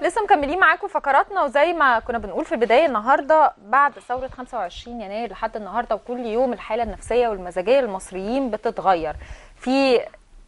لسه مكملين معاكم فقراتنا وزي ما كنا بنقول في البدايه النهارده بعد ثوره 25 يناير لحد النهارده وكل يوم الحاله النفسيه والمزاجيه للمصريين بتتغير في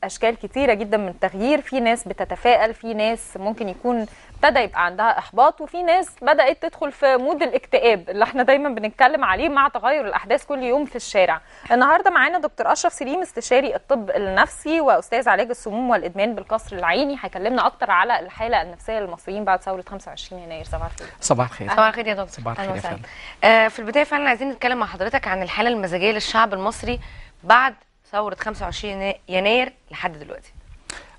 اشكال كتيره جدا من التغيير في ناس بتتفائل في ناس ممكن يكون ابتدى يبقى عندها احباط وفي ناس بدات تدخل في مود الاكتئاب اللي احنا دايما بنتكلم عليه مع تغير الاحداث كل يوم في الشارع النهارده معانا دكتور اشرف سليم استشاري الطب النفسي واستاذ علاج السموم والادمان بالقصر العيني هيكلمنا اكتر على الحاله النفسيه للمصريين بعد ثوره 25 يناير صباح الخير صباح الخير صباح الخير يا دكتور صباح الخير يا فندم آه في البدايه فعلا عايزين نتكلم مع حضرتك عن الحاله المزاجيه للشعب المصري بعد ثوره 25 يناير لحد دلوقتي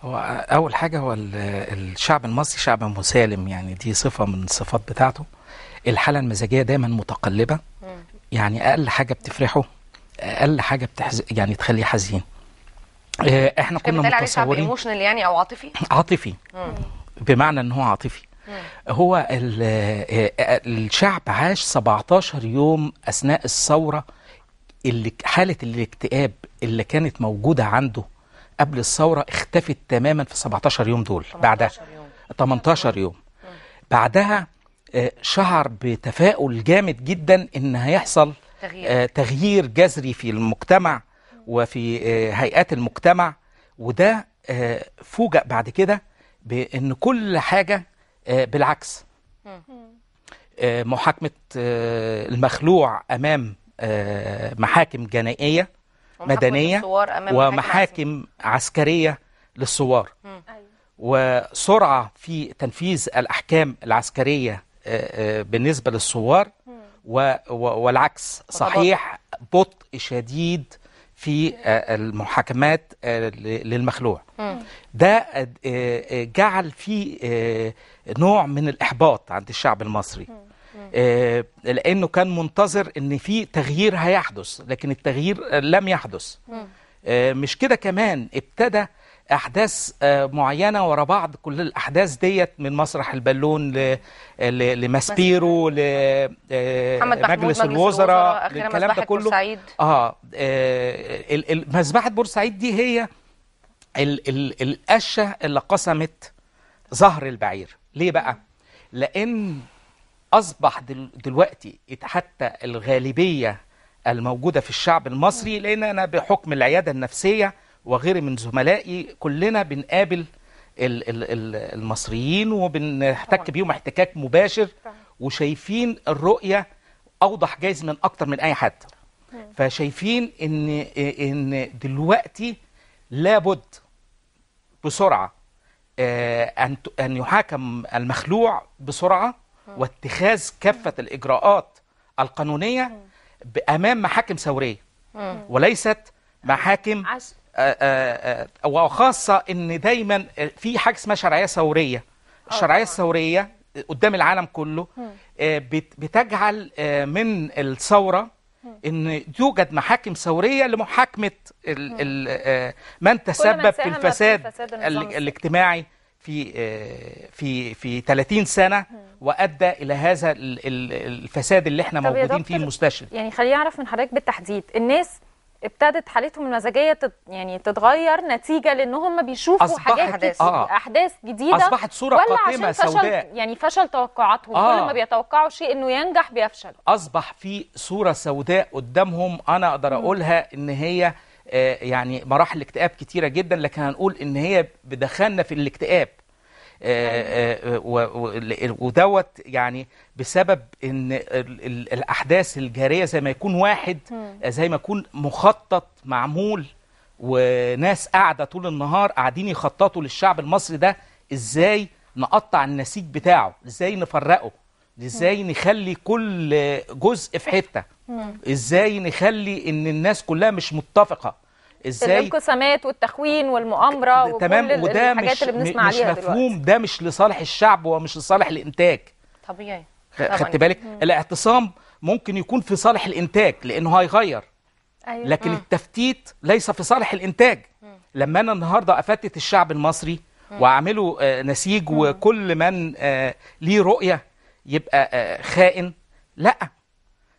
هو اول حاجه هو الشعب المصري شعب مسالم يعني دي صفه من الصفات بتاعته الحاله المزاجيه دايما متقلبه م. يعني اقل حاجه بتفرحه اقل حاجه بتحز... يعني تخليه حزين آه، احنا كنا متصورين ايموشنال يعني او عاطفي عاطفي بمعنى ان هو عاطفي هو آه، آه، الشعب عاش 17 يوم اثناء الثوره اللي حاله الاكتئاب اللي كانت موجوده عنده قبل الثوره اختفت تماما في 17 يوم دول 18 بعدها يوم. 18 يوم مم. بعدها آه، شعر بتفاؤل جامد جدا ان هيحصل تغيير, آه، تغيير جذري في المجتمع وفي آه، هيئات المجتمع وده فوجئ بعد كده بان كل حاجه بالعكس محاكمه المخلوع امام آه، محاكم جنائيه مدنيه ومحاكم عسكريه للثوار أيوة. وسرعه في تنفيذ الاحكام العسكريه آه، آه، بالنسبه للثوار والعكس صحيح بطء شديد في المحاكمات للمخلوع ده جعل في نوع من الإحباط عند الشعب المصري آه، لانه كان منتظر ان في تغيير هيحدث لكن التغيير لم يحدث آه، مش كده كمان ابتدى احداث آه، معينه ورا بعض كل الاحداث ديت من مسرح البالون ل... لماسبيرو لمجلس الوزراء الكلام ده كله بورسعيد. اه, آه مذبحه بورسعيد دي هي القشه اللي قسمت ظهر البعير ليه بقى لان أصبح دلوقتي حتى الغالبية الموجودة في الشعب المصري لأن أنا بحكم العيادة النفسية وغيري من زملائي كلنا بنقابل المصريين وبنحتك بيهم احتكاك مباشر وشايفين الرؤية أوضح جايز من أكتر من أي حد فشايفين إن, إن دلوقتي لابد بسرعة آه، أن أن يحاكم المخلوع بسرعة اه. واتخاذ كافة الإجراءات القانونية أمام محاكم ثورية وليست محاكم آه، آه، وخاصة أن دايما في حاجة اسمها شرعية ثورية الشرعية الثورية قدام العالم كله بتجعل من الثورة ان يوجد محاكم ثوريه لمحاكمه من تسبب في الفساد الاجتماعي آه، في في في 30 سنه وادى الى هذا الفساد اللي احنا موجودين فيه المستشفى يعني خليني اعرف من حضرتك بالتحديد الناس ابتدت حالتهم المزاجيه تت يعني تتغير نتيجه لان هم بيشوفوا أصبحت حاجات أحداث. آه. احداث جديده اصبحت صوره ولا قاتمه عشان فشل سوداء يعني فشل توقعاتهم آه. كل ما بيتوقعوا شيء انه ينجح بيفشل اصبح في صوره سوداء قدامهم انا اقدر اقولها ان هي آه، يعني مراحل الاكتئاب كتيره جدا لكن هنقول ان هي بدخلنا في الاكتئاب آه، آه، ودوت يعني بسبب ان الاحداث الجاريه زي ما يكون واحد زي ما يكون مخطط معمول وناس قاعده طول النهار قاعدين يخططوا للشعب المصري ده ازاي نقطع النسيج بتاعه ازاي نفرقه ازاي نخلي كل جزء في حته ازاي نخلي ان الناس كلها مش متفقه ازاي الانقسامات والتخوين والمؤامره وكل تمام وده الحاجات مش اللي بنسمع مش عليها مفهوم دلوقتي. ده مش لصالح الشعب ومش لصالح الانتاج طبيعي خدت بالك الاعتصام ممكن يكون في صالح الانتاج لانه هيغير أيوة. لكن م. التفتيت ليس في صالح الانتاج م. لما انا النهارده افتت الشعب المصري واعمله آه، نسيج وكل من آه، ليه رؤيه يبقى آه، خائن لا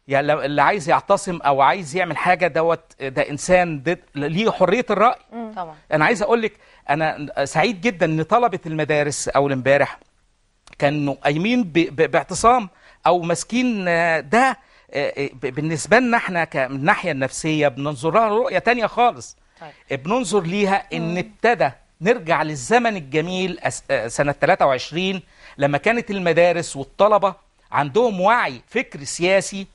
يعني اللي عايز يعتصم او عايز يعمل حاجه دوت ده انسان ده ليه حريه الراي طبعا انا عايز اقول لك انا سعيد جدا ان طلبه المدارس اول امبارح كانوا قايمين باعتصام او ماسكين آه، ده آه، آه، بالنسبه لنا احنا من الناحيه النفسيه لها رؤيه تانية خالص طيب. بننظر ليها ان ابتدى نرجع للزمن الجميل سنه 23 لما كانت المدارس والطلبه عندهم وعي فكر سياسي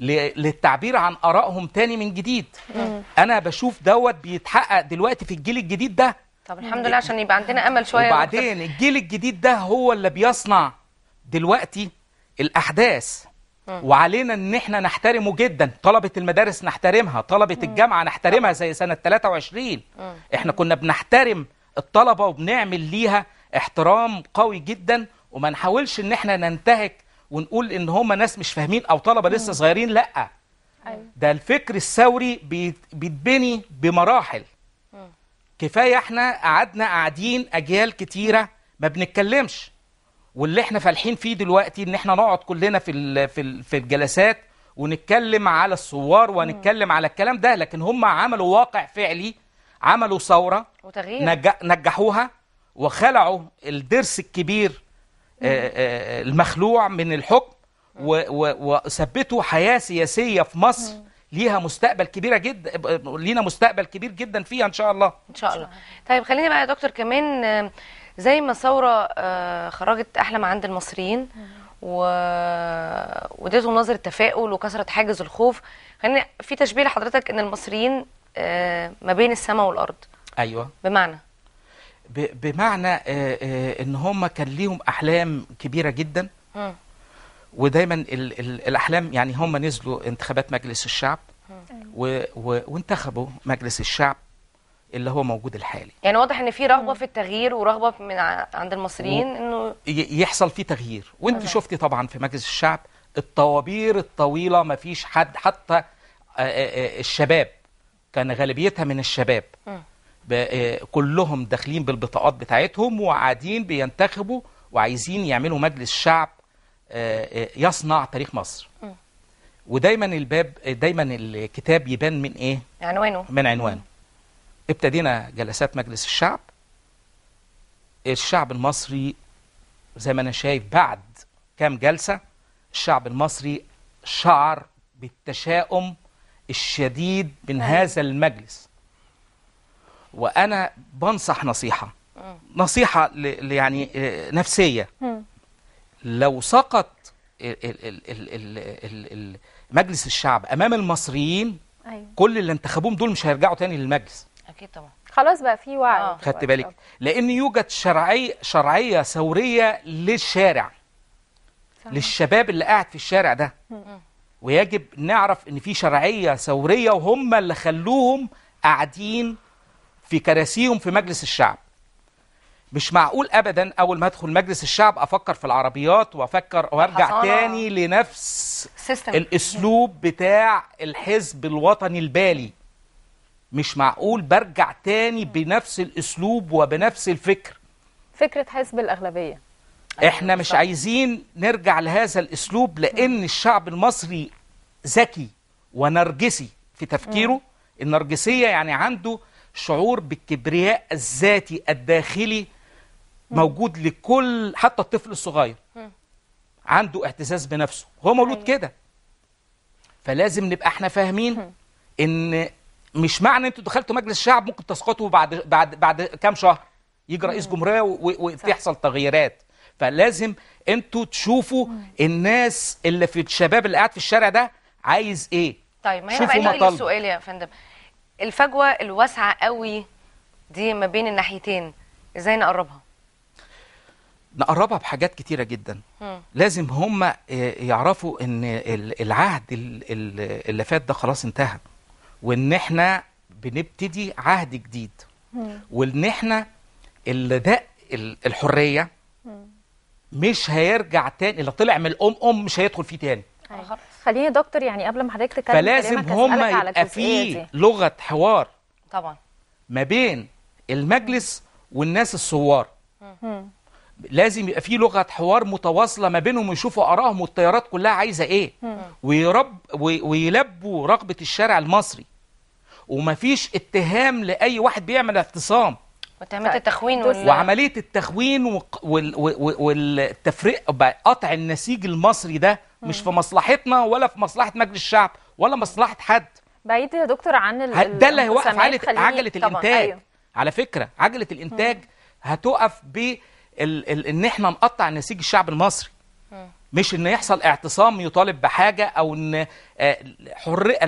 للتعبير عن ارائهم تاني من جديد مم. انا بشوف دوت بيتحقق دلوقتي في الجيل الجديد ده طب الحمد لله عشان يبقى عندنا امل شويه وبعدين الجيل الجديد ده هو اللي بيصنع دلوقتي الاحداث مم. وعلينا ان احنا نحترمه جدا طلبه المدارس نحترمها طلبه مم. الجامعه نحترمها زي سنه 23 مم. احنا كنا بنحترم الطلبه وبنعمل ليها احترام قوي جدا وما نحاولش ان احنا ننتهك ونقول ان هم ناس مش فاهمين او طلبه لسه صغيرين لا أيوه. ده الفكر الثوري بيتبني بمراحل كفايه احنا قعدنا قاعدين اجيال كتيره ما بنتكلمش واللي احنا فالحين فيه دلوقتي ان احنا نقعد كلنا في الـ في الـ في الجلسات ونتكلم على الثوار ونتكلم على الكلام ده لكن هم عملوا واقع فعلي عملوا ثوره وتغيير نجحوها وخلعوا الدرس الكبير آه، آه، آه، المخلوع من الحكم وثبتوا حياه سياسيه في مصر ليها مستقبل كبيره جدا لينا مستقبل كبير جدا فيها ان شاء الله ان شاء الله طيب خليني بقى يا دكتور كمان زي ما ثوره خرجت احلم عند المصريين و... واديتهم نظره تفاؤل وكسرت حاجز الخوف خلينا في تشبيه لحضرتك ان المصريين ما بين السماء والارض ايوه بمعنى بمعنى آه، آه، ان هم كان ليهم احلام كبيره جدا ودايما الاحلام يعني هم نزلوا انتخابات مجلس الشعب أيوة. و و وانتخبوا مجلس الشعب اللي هو موجود الحالي يعني واضح ان في رغبه أيوة. في التغيير ورغبه من عند المصريين انه يحصل فيه تغيير وانت شفتي طبعا في مجلس الشعب الطوابير الطويله ما فيش حد حتى آه، الشباب كان غالبيتها من الشباب آه، كلهم داخلين بالبطاقات بتاعتهم وقاعدين بينتخبوا وعايزين يعملوا مجلس شعب آه، آه، يصنع تاريخ مصر ودايما الباب دايما الكتاب يبان من ايه عنوانه من عنوانه ابتدينا جلسات مجلس الشعب الشعب المصري زي ما انا شايف بعد كام جلسه الشعب المصري شعر بالتشاؤم الشديد من هذا المجلس وانا بنصح نصيحه نصيحه ل يعني آه، نفسيه لو سقط مجلس الشعب امام المصريين أيوة. كل اللي انتخبوهم دول مش هيرجعوا تاني للمجلس اكيد طبعا خلاص بقى في وعي آه. خدت بالك لان يوجد شرعي شرعيه ثوريه للشارع للشباب اللي قاعد في الشارع ده م. ويجب نعرف ان في شرعيه ثوريه وهم اللي خلوهم قاعدين في كراسيهم في مجلس الشعب مش معقول ابدا اول ما ادخل مجلس الشعب افكر في العربيات وافكر وارجع تاني لنفس سيستم. الاسلوب بتاع الحزب الوطني البالي مش معقول برجع تاني بنفس الاسلوب وبنفس الفكر فكره حزب الاغلبيه احنا مش عايزين نرجع لهذا الاسلوب لان الشعب المصري ذكي ونرجسي في تفكيره النرجسيه يعني عنده شعور بالكبرياء الذاتي الداخلي موجود لكل حتى الطفل الصغير عنده اعتزاز بنفسه هو مولود أيوة. كده فلازم نبقى احنا فاهمين ان مش معنى انتوا دخلتوا مجلس الشعب ممكن تسقطوا بعد بعد بعد كام شهر يجي رئيس جمهوريه وتحصل تغييرات فلازم انتوا تشوفوا الناس اللي في الشباب اللي قاعد في الشارع ده عايز ايه طيب ما هي بقى السؤال يا فندم الفجوه الواسعه قوي دي ما بين الناحيتين ازاي نقربها نقربها بحاجات كتيره جدا م. لازم هم يعرفوا ان العهد اللي فات ده خلاص انتهى وان احنا بنبتدي عهد جديد وان احنا اللي ده الحريه مش هيرجع تاني اللي طلع من الام ام مش هيدخل فيه تاني خليني يا دكتور يعني قبل ما حضرتك تتكلم فلازم هما يبقى في لغه حوار طبعا ما بين المجلس والناس الثوار لازم يبقى في لغه حوار متواصله ما بينهم ويشوفوا ارائهم والتيارات كلها عايزه ايه ويرب ويلبوا رغبه الشارع المصري ومفيش اتهام لاي واحد بيعمل اعتصام وتهمه طيب، التخوين وال... وعمليه التخوين والتفريق قطع النسيج المصري ده مش في مصلحتنا ولا في مصلحه مجلس الشعب ولا مصلحه حد بعيد يا دكتور عن ال... ده اللي هيوقف عجله, الانتاج أيوه. على فكره عجله الانتاج هتقف ب ال... ال... ان احنا نقطع نسيج الشعب المصري مم. مش ان يحصل اعتصام يطالب بحاجه او ان آه،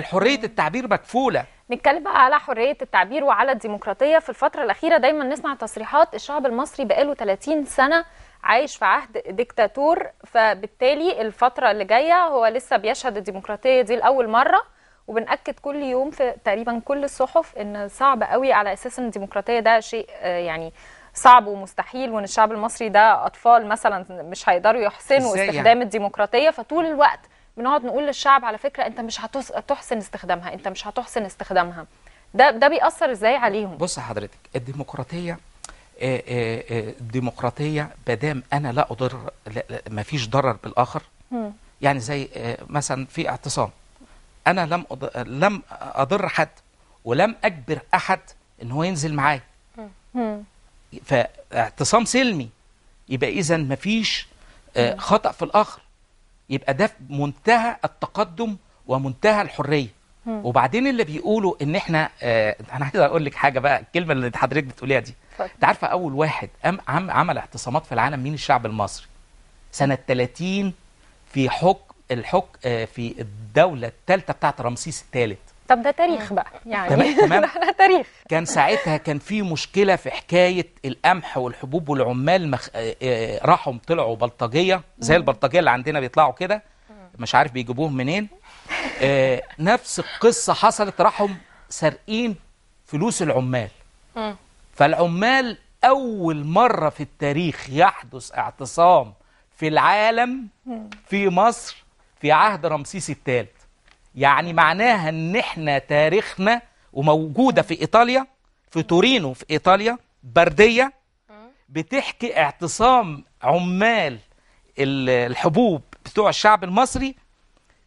حريه التعبير مكفوله نتكلم بقى على حريه التعبير وعلى الديمقراطيه في الفتره الاخيره دايما نسمع تصريحات الشعب المصري بقاله 30 سنه عايش في عهد ديكتاتور فبالتالي الفتره اللي جايه هو لسه بيشهد الديمقراطيه دي لاول مره وبنأكد كل يوم في تقريبا كل الصحف ان صعب قوي على اساس ان الديمقراطيه ده شيء آه، يعني صعب ومستحيل وان الشعب المصري ده اطفال مثلا مش هيقدروا يحسنوا يعني؟ استخدام يعني؟ الديمقراطيه فطول الوقت بنقعد نقول للشعب على فكره انت مش هتحسن استخدامها انت مش هتحسن استخدامها ده ده بيأثر ازاي عليهم بص حضرتك الديمقراطيه آه، آه، آه، ديمقراطيه بدام انا لا اضر ما فيش ضرر بالاخر م. يعني زي مثلا في اعتصام انا لم أضر لم اضر حد ولم اجبر احد ان هو ينزل معايا فاعتصام سلمي يبقى اذا مفيش آه، خطا في الاخر يبقى ده منتهى التقدم ومنتهى الحريه وبعدين اللي بيقولوا ان احنا آه انا عايز اقول لك حاجه بقى الكلمه اللي حضرتك بتقوليها دي انت عارفه اول واحد أم عم عمل اعتصامات في العالم مين الشعب المصري سنه 30 في حكم الحكم آه في الدوله الثالثه بتاعه رمسيس الثالث طب ده تاريخ بقى يعني تمام ده تاريخ كان ساعتها كان في مشكله في حكايه القمح والحبوب والعمال مخ... آه، آه، راحوا طلعوا بلطجيه زي البلطجيه اللي عندنا بيطلعوا كده مش عارف بيجيبوهم منين آه نفس القصه حصلت راحوا سارقين فلوس العمال فالعمال اول مره في التاريخ يحدث اعتصام في العالم في مصر في عهد رمسيس الثالث يعني معناها ان احنا تاريخنا وموجوده في ايطاليا في تورينو في ايطاليا برديه آه. بتحكي اعتصام عمال الحبوب بتوع الشعب المصري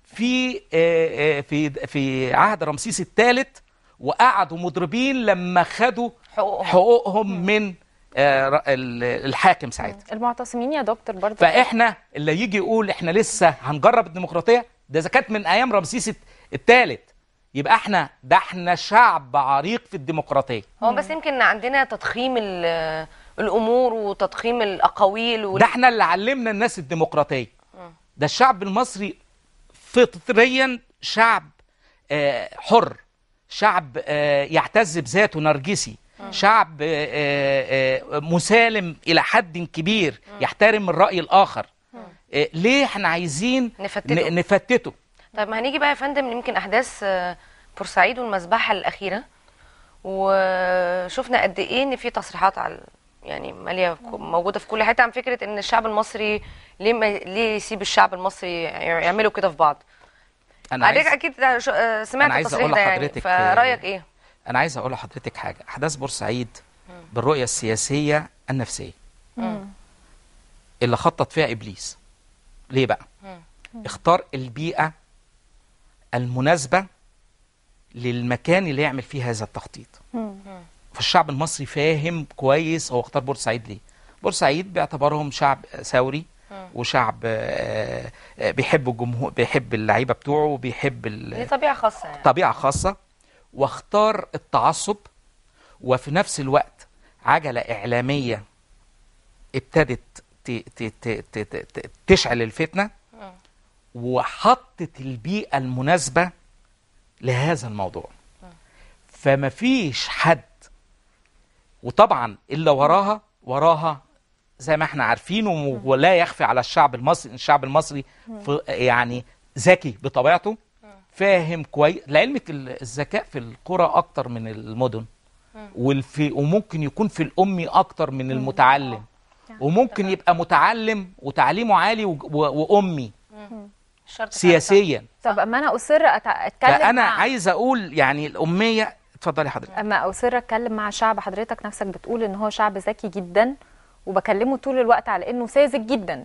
في آه، آه، في في عهد رمسيس الثالث وقعدوا مضربين لما خدوا حقوقهم, حقوقهم من الحاكم ساعتها المعتصمين يا دكتور برضه فاحنا اللي يجي يقول احنا لسه هنجرب الديمقراطيه ده اذا كانت من ايام رمسيس الثالث يبقى احنا ده احنا شعب عريق في الديمقراطيه هو بس يمكن عندنا تضخيم الامور وتضخيم الاقاويل وال... ده احنا اللي علمنا الناس الديمقراطيه ده الشعب المصري فطريا شعب آه، حر شعب آه، يعتز بذاته نرجسي شعب آه، مسالم إلى حد كبير يحترم الرأي الآخر آه، ليه احنا عايزين نفتته, نفتته. طيب ما هنيجي بقى يا فندم يمكن احداث آه، بورسعيد والمذبحه الاخيره وشفنا قد ايه ان في تصريحات على يعني ماليه موجوده في كل حته عن فكره ان الشعب المصري ليه ما ليه يسيب الشعب المصري يعملوا كده في بعض انا عايز اكيد آه، سمعت أنا التصريح ده يعني فرايك ايه انا عايز اقول لحضرتك حاجه احداث بورسعيد بالرؤيه السياسيه النفسيه اللي خطط فيها ابليس ليه بقى اختار البيئه المناسبه للمكان اللي يعمل فيه هذا التخطيط فالشعب المصري فاهم كويس هو اختار بورسعيد ليه بورسعيد باعتبارهم شعب ثوري وشعب آه، آه، بيحب الجمهور بيحب اللعيبه بتوعه وبيحب دي طبيعه خاصه يعني. طبيعه خاصه واختار التعصب وفي نفس الوقت عجله اعلاميه ابتدت تشعل الفتنه آه. وحطت البيئه المناسبه لهذا الموضوع آه. فما فيش حد وطبعا اللي وراها وراها زي ما احنا عارفين آه. ولا يخفي على الشعب المصري الشعب المصري يعني ذكي بطبيعته فاهم كويس لعلمك الذكاء في القرى اكتر من المدن وممكن يكون في الامي اكتر من المتعلم وممكن يبقى متعلم وتعليمه عالي وامي سياسيا طب اما انا اصر اتكلم انا مع... عايز اقول يعني الاميه اتفضلي حضرتك اما اصر اتكلم مع شعب حضرتك نفسك بتقول ان هو شعب ذكي جدا وبكلمه طول الوقت على انه ساذج جدا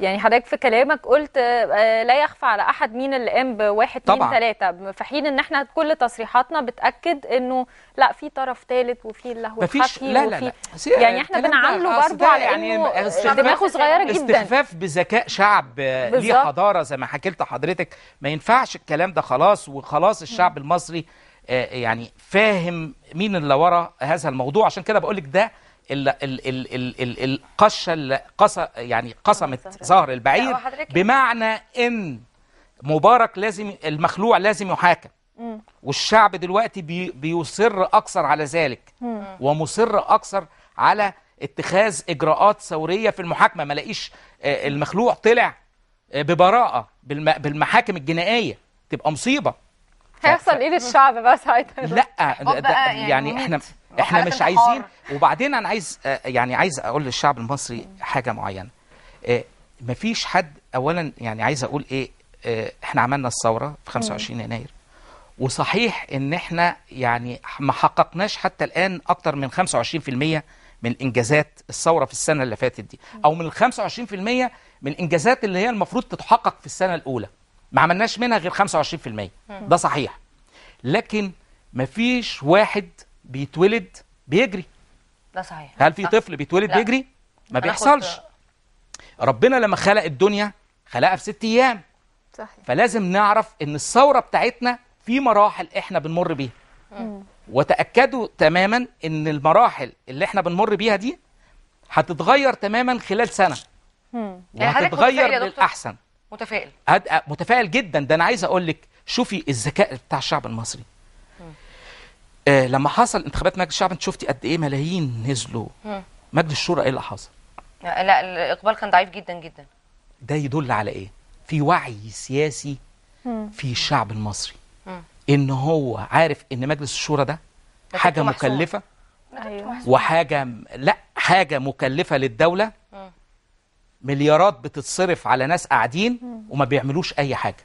يعني حضرتك في كلامك قلت آه، لا يخفى على احد مين اللي قام بواحد اتنين تلاته في حين ان احنا كل تصريحاتنا بتاكد انه لا في طرف ثالث وفي اللي هو مفيش لا لا, لا. يعني احنا بنعامله برضه على يعني دماغه صغيره جدا استخفاف بذكاء شعب آه، ليه حضاره زي ما حكيت حضرتك ما ينفعش الكلام ده خلاص وخلاص الشعب المصري آه، يعني فاهم مين اللي ورا هذا الموضوع عشان كده بقول لك ده القشه اللي قص يعني قسمت ظهر البعير إيه؟ بمعنى ان مبارك لازم المخلوع لازم يحاكم والشعب دلوقتي بي بيصر اكثر على ذلك ومصر اكثر على اتخاذ اجراءات ثوريه في المحاكمه ما لاقيش آه، المخلوع طلع آه، ببراءه بالمحاكم الجنائيه تبقى مصيبه هيحصل ايه للشعب بقى ساعتها لا ده يعني, يعني احنا احنا مش عايزين وبعدين انا عايز آه، يعني عايز اقول للشعب المصري حاجه معينه آه، مفيش حد اولا يعني عايز اقول ايه آه، احنا عملنا الثوره في 25 يناير وصحيح ان احنا يعني ما حققناش حتى الان اكتر من 25% من انجازات الثوره في السنه اللي فاتت دي او من 25% من الانجازات اللي هي المفروض تتحقق في السنه الاولى ما عملناش منها غير 25% ده صحيح لكن مفيش واحد بيتولد بيجري ده صحيح هل في طفل بيتولد لا. بيجري ما بيحصلش ربنا لما خلق الدنيا خلقها في ست ايام صحيح. فلازم نعرف ان الثوره بتاعتنا في مراحل احنا بنمر بيها وتاكدوا تماما ان المراحل اللي احنا بنمر بيها دي هتتغير تماما خلال سنه يعني هتتغير للاحسن متفائل متفائل جدا ده انا عايز اقول لك شوفي الذكاء بتاع الشعب المصري آه لما حصل انتخابات مجلس الشعب انت شفتي قد ايه ملايين نزلوا مجلس الشورى ايه اللي حصل؟ لا الاقبال كان ضعيف جدا جدا ده يدل على ايه؟ في وعي سياسي في الشعب المصري ان هو عارف ان مجلس الشورى ده حاجه مكلفه أيوه. وحاجه لا حاجه مكلفه للدوله مليارات بتتصرف على ناس قاعدين وما بيعملوش اي حاجه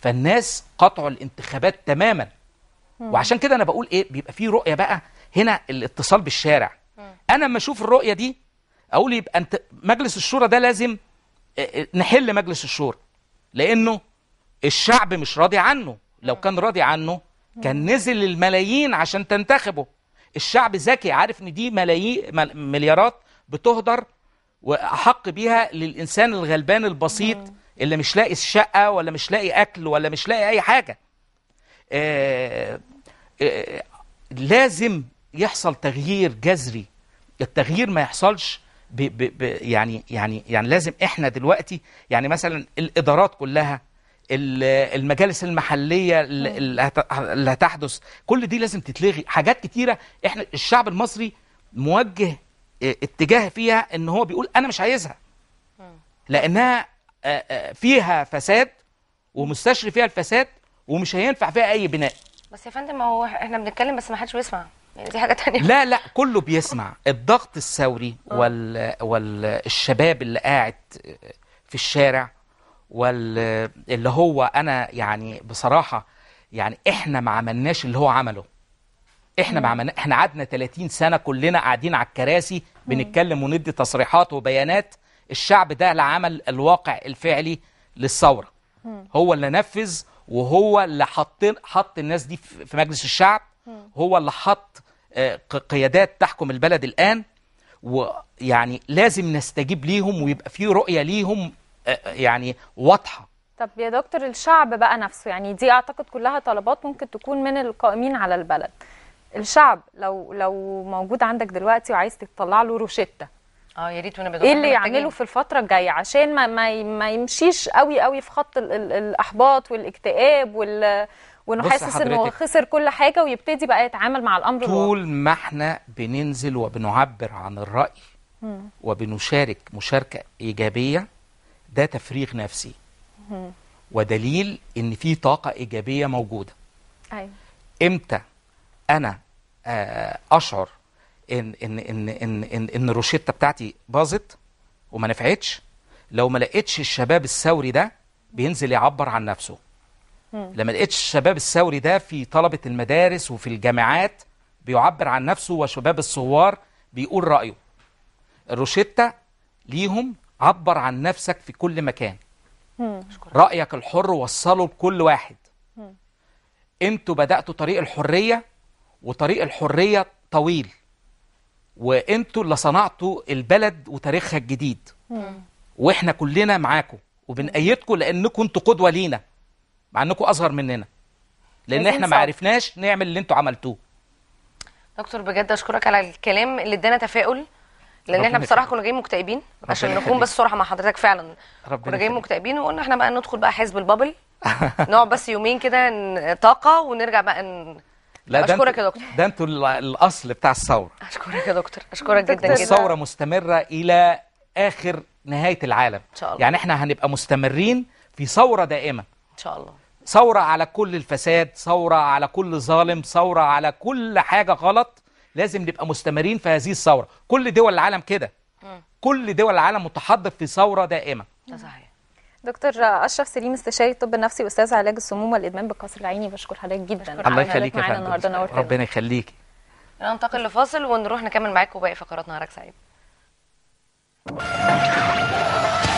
فالناس قطعوا الانتخابات تماما وعشان كده انا بقول ايه بيبقى في رؤيه بقى هنا الاتصال بالشارع انا لما اشوف الرؤيه دي اقول يبقى انت مجلس الشورى ده لازم آه، آه، نحل مجلس الشورى لانه الشعب مش راضي عنه لو كان راضي عنه كان نزل الملايين عشان تنتخبه الشعب ذكي عارف ان دي ملايين مليارات بتهدر واحق بيها للانسان الغلبان البسيط اللي مش لاقي الشقه ولا مش لاقي اكل ولا مش لاقي اي حاجه آه، آه، لازم يحصل تغيير جذري التغيير ما يحصلش ب ب ب يعني يعني يعني لازم احنا دلوقتي يعني مثلا الادارات كلها المجالس المحليه اللي هتحدث كل دي لازم تتلغي حاجات كتيره احنا الشعب المصري موجه آه، اتجاه فيها ان هو بيقول انا مش عايزها لانها فيها فساد ومستشري فيها الفساد ومش هينفع فيها اي بناء بس يا فندم هو احنا بنتكلم بس ما حدش بيسمع يعني دي حاجه ثانيه لا لا كله بيسمع الضغط الثوري آه. وال والشباب اللي قاعد في الشارع واللي هو انا يعني بصراحه يعني احنا ما عملناش اللي هو عمله احنا ما عملنا احنا قعدنا 30 سنه كلنا قاعدين على الكراسي بنتكلم وندي تصريحات وبيانات الشعب ده اللي عمل الواقع الفعلي للثوره هو اللي نفذ وهو اللي حط حط الناس دي في مجلس الشعب هو اللي حط آه، قيادات تحكم البلد الان ويعني لازم نستجيب ليهم ويبقى في رؤيه ليهم آه، آه، يعني واضحه طب يا دكتور الشعب بقى نفسه يعني دي اعتقد كلها طلبات ممكن تكون من القائمين على البلد الشعب لو لو موجود عندك دلوقتي وعايز تطلع له روشته اه يا ريت ونبقى ايه اللي يعمله في الفتره الجايه عشان ما ما, ما يمشيش قوي قوي في خط ال ال الاحباط والاكتئاب وال وانه حاسس انه خسر كل حاجه ويبتدي بقى يتعامل مع الامر طول الواقع. ما احنا بننزل وبنعبر عن الراي م. وبنشارك مشاركه ايجابيه ده تفريغ نفسي م. ودليل ان في طاقه ايجابيه موجوده ايوه امتى انا آه، اشعر ان ان ان ان ان, إن الروشته بتاعتي باظت وما نفعتش لو ما لقيتش الشباب الثوري ده بينزل يعبر عن نفسه لما لقيتش الشباب الثوري ده في طلبه المدارس وفي الجامعات بيعبر عن نفسه وشباب الثوار بيقول رايه الروشته ليهم عبر عن نفسك في كل مكان رايك الحر وصله لكل واحد انتوا بداتوا طريق الحريه وطريق الحريه طويل وانتوا اللي صنعتوا البلد وتاريخها الجديد واحنا كلنا معاكم وبنأيدكم لانكم انتوا قدوه لينا مع انكم اصغر مننا لان احنا ما عرفناش نعمل اللي انتوا عملتوه دكتور بجد اشكرك على الكلام اللي ادانا تفاؤل لان احنا بصراحه كنا جايين مكتئبين عشان نكون بس صراحه مع حضرتك فعلا كنا جايين مكتئبين وقلنا احنا بقى ندخل بقى حزب البابل نقعد بس يومين كده طاقه ونرجع بقى لا ده اشكرك يا دكتور ده انتوا الاصل بتاع الثوره اشكرك يا دكتور اشكرك جدا جدا الثوره مستمره الى اخر نهايه العالم ان شاء الله يعني احنا هنبقى مستمرين في ثوره دائمه ان شاء الله ثوره على كل الفساد ثوره على كل ظالم ثوره على كل حاجه غلط لازم نبقى مستمرين في هذه الثوره كل دول العالم كده كل دول العالم متحضر في ثوره دائمه ده صحيح دكتور اشرف سليم استشاري الطب النفسي واستاذ علاج السموم والادمان بالقصر العيني بشكر حضرتك جدا الله يخليك يا فندم ربنا يخليك ننتقل لفاصل ونروح نكمل معاكم باقي فقرات نهارك سعيد